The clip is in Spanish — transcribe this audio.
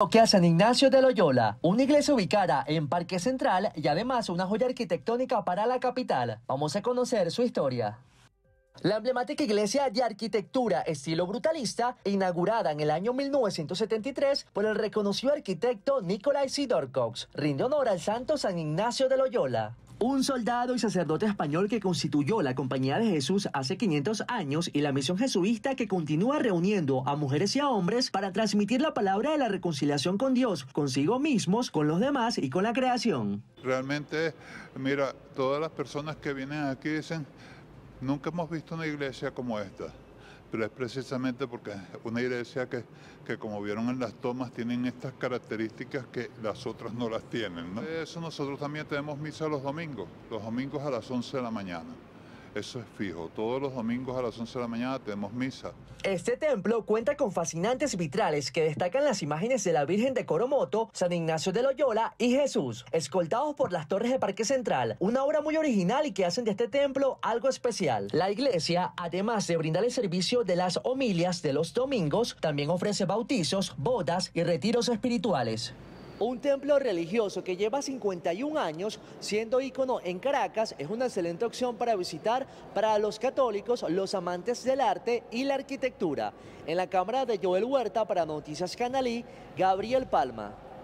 a San Ignacio de Loyola, una iglesia ubicada en Parque Central y además una joya arquitectónica para la capital. Vamos a conocer su historia. La emblemática iglesia de arquitectura estilo brutalista, inaugurada en el año 1973 por el reconocido arquitecto Nicolai Sidorcox, rinde honor al santo San Ignacio de Loyola. Un soldado y sacerdote español que constituyó la Compañía de Jesús hace 500 años y la misión jesuista que continúa reuniendo a mujeres y a hombres para transmitir la palabra de la reconciliación con Dios, consigo mismos, con los demás y con la creación. Realmente, mira, todas las personas que vienen aquí dicen, nunca hemos visto una iglesia como esta pero es precisamente porque es una iglesia que, que, como vieron en las tomas, tienen estas características que las otras no las tienen. Eso nosotros también tenemos misa los domingos, los domingos a las 11 de la mañana. Eso es fijo. Todos los domingos a las 11 de la mañana tenemos misa. Este templo cuenta con fascinantes vitrales que destacan las imágenes de la Virgen de Coromoto, San Ignacio de Loyola y Jesús, escoltados por las torres de Parque Central. Una obra muy original y que hacen de este templo algo especial. La iglesia, además de brindar el servicio de las homilias de los domingos, también ofrece bautizos, bodas y retiros espirituales. Un templo religioso que lleva 51 años siendo ícono en Caracas es una excelente opción para visitar para los católicos, los amantes del arte y la arquitectura. En la cámara de Joel Huerta para Noticias Canalí, Gabriel Palma.